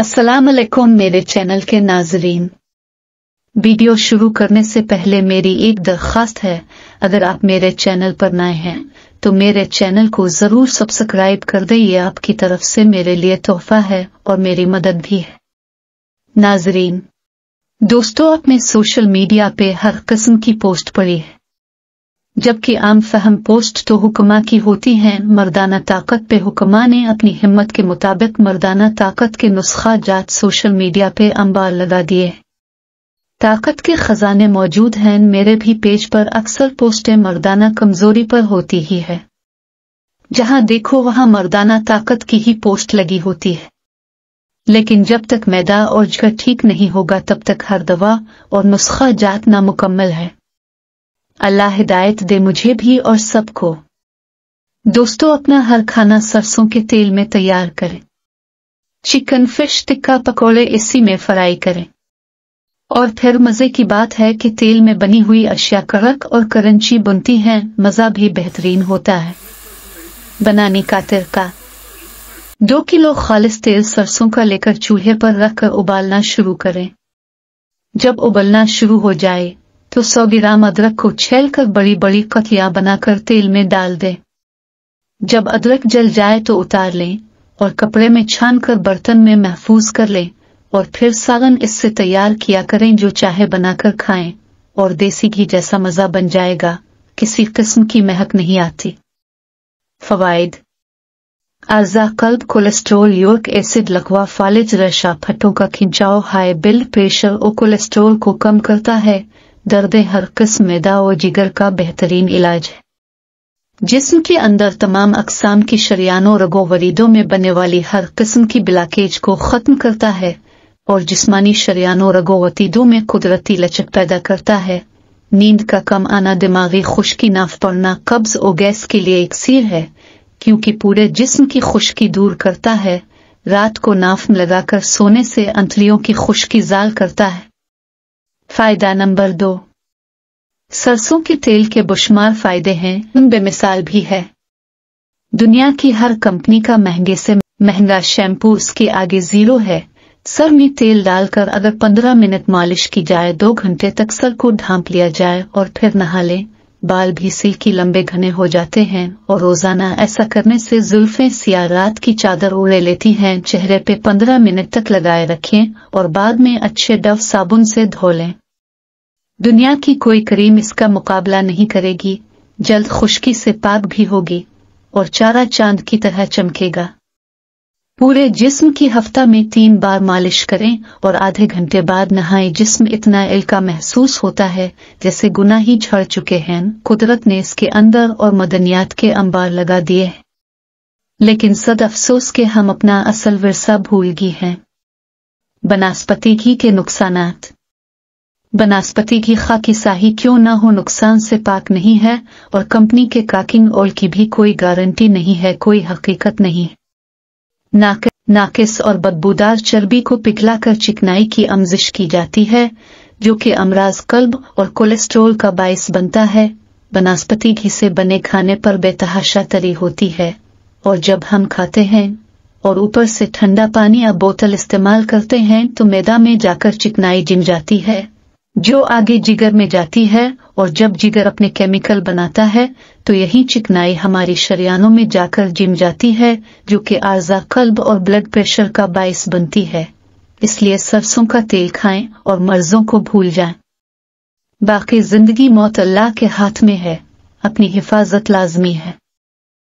असलम मेरे चैनल के नाजरीन वीडियो शुरू करने से पहले मेरी एक दरख्वास्त है अगर आप मेरे चैनल पर नए हैं तो मेरे चैनल को ज़रूर सब्सक्राइब कर दें ये आपकी तरफ से मेरे लिए तोहफा है और मेरी मदद भी है नाजरीन दोस्तों आपने सोशल मीडिया पे हर किस्म की पोस्ट पड़ी है जबकि आम फहम पोस्ट तो हुक्मा की होती हैं मर्दाना ताकत पे हुक्मा ने अपनी हिम्मत के मुताबिक मर्दाना ताकत के नुस्खा जात सोशल मीडिया पे अंबार लगा दिए ताकत के खजाने मौजूद हैं मेरे भी पेज पर अक्सर पोस्टें मर्दाना कमजोरी पर होती ही है जहां देखो वहां मर्दाना ताकत की ही पोस्ट लगी होती है लेकिन जब तक मैदा और जगह ठीक नहीं होगा तब तक हर दवा और नुस्खा जात नामुकम्मल है अल्लाह हिदायत दे मुझे भी और सबको दोस्तों अपना हर खाना सरसों के तेल में तैयार करें चिकन फिश टिक्का पकोड़े इसी में फ्राई करें और फिर मज़े की बात है कि तेल में बनी हुई अशिया कड़क और करंची बुनती हैं मज़ा भी बेहतरीन होता है बनाने का तिरका दो किलो खालिश तेल सरसों का लेकर चूल्हे पर रखकर उबालना शुरू करें जब उबलना शुरू हो जाए तो सौ ग्राम अदरक को छेलकर बड़ी बड़ी कतियां बनाकर तेल में डाल दे जब अदरक जल जाए तो उतार लें और कपड़े में छान कर बर्तन में महफूज कर लें और फिर सागन इससे तैयार किया करें जो चाहे बनाकर खाएं और देसी घी जैसा मज़ा बन जाएगा किसी किस्म की महक नहीं आती फवाइद आजा कल्ब कोलेस्ट्रोल यूरिक एसिड लकवा फालिज रशा फटों का खिंचाव हाई ब्लड प्रेशर और कोलेस्ट्रोल को कम करता है दर्द हर किस्म मैदा और जिगर का बेहतरीन इलाज है जिसम के अंदर तमाम अकसाम की शरियानों रगो वरीदों में बनने वाली हर किस्म की बिलाकेज को ख़त्म करता है और जिसमानी शरियानों रगो वतीदों में कुदरती लचक पैदा करता है नींद का कम आना दिमागी खुश्की नाफ पड़ना कब्ज और गैस के लिए एक सिर है क्योंकि पूरे जिस्म की खुश्की दूर करता है रात को नाफ लगाकर सोने से अंतलियों की खुश्की जाल करता है फायदा नंबर दो सरसों के तेल के बुशमार फायदे हैं उन बेमिसाल भी है दुनिया की हर कंपनी का महंगे से महंगा शैम्पू उसके आगे जीरो है सर में तेल डालकर अगर 15 मिनट मालिश की जाए दो घंटे तक सर को ढांप लिया जाए और फिर नहा लें बाल भी सिल्की लंबे घने हो जाते हैं और रोजाना ऐसा करने से जुल्फे सिया रात की चादर उड़े लेती हैं चेहरे पे 15 मिनट तक लगाए रखें और बाद में अच्छे डव साबुन से धो लें दुनिया की कोई करीम इसका मुकाबला नहीं करेगी जल्द खुश्की से पाप भी होगी और चारा चांद की तरह चमकेगा पूरे जिस्म की हफ्ता में तीन बार मालिश करें और आधे घंटे बाद नहाए जिस्म इतना इल्का महसूस होता है जैसे गुना ही झड़ चुके हैं कुदरत ने इसके अंदर और मदनियात के अंबार लगा दिए हैं लेकिन सद अफसोस के हम अपना असल विरसा भूल गई हैं बनास्पति घी के नुकसानात बनास्पति की खाकी साही क्यों ना हो नुकसान से पाक नहीं है और कंपनी के काकिंग ऑयल की भी कोई गारंटी नहीं है कोई हकीकत नहीं नाक, नाकिस और बदबूदार चर्बी को पिघलाकर चिकनाई की आमजिश की जाती है जो कि अमराज कल्ब और कोलेस्ट्रोल का बायस बनता है बनास्पति घी से बने खाने पर बेतहाशा तरी होती है और जब हम खाते हैं और ऊपर से ठंडा पानी या बोतल इस्तेमाल करते हैं तो मैदा में जाकर चिकनाई जिम जाती है जो आगे जिगर में जाती है और जब जिगर अपने केमिकल बनाता है तो यही चिकनाई हमारे शरियानों में जाकर जिम जाती है जो कि आजा कल्ब और ब्लड प्रेशर का बायस बनती है इसलिए सरसों का तेल खाएं और मर्जों को भूल जाएं। बाकी जिंदगी मौत अल्लाह के हाथ में है अपनी हिफाजत लाजमी है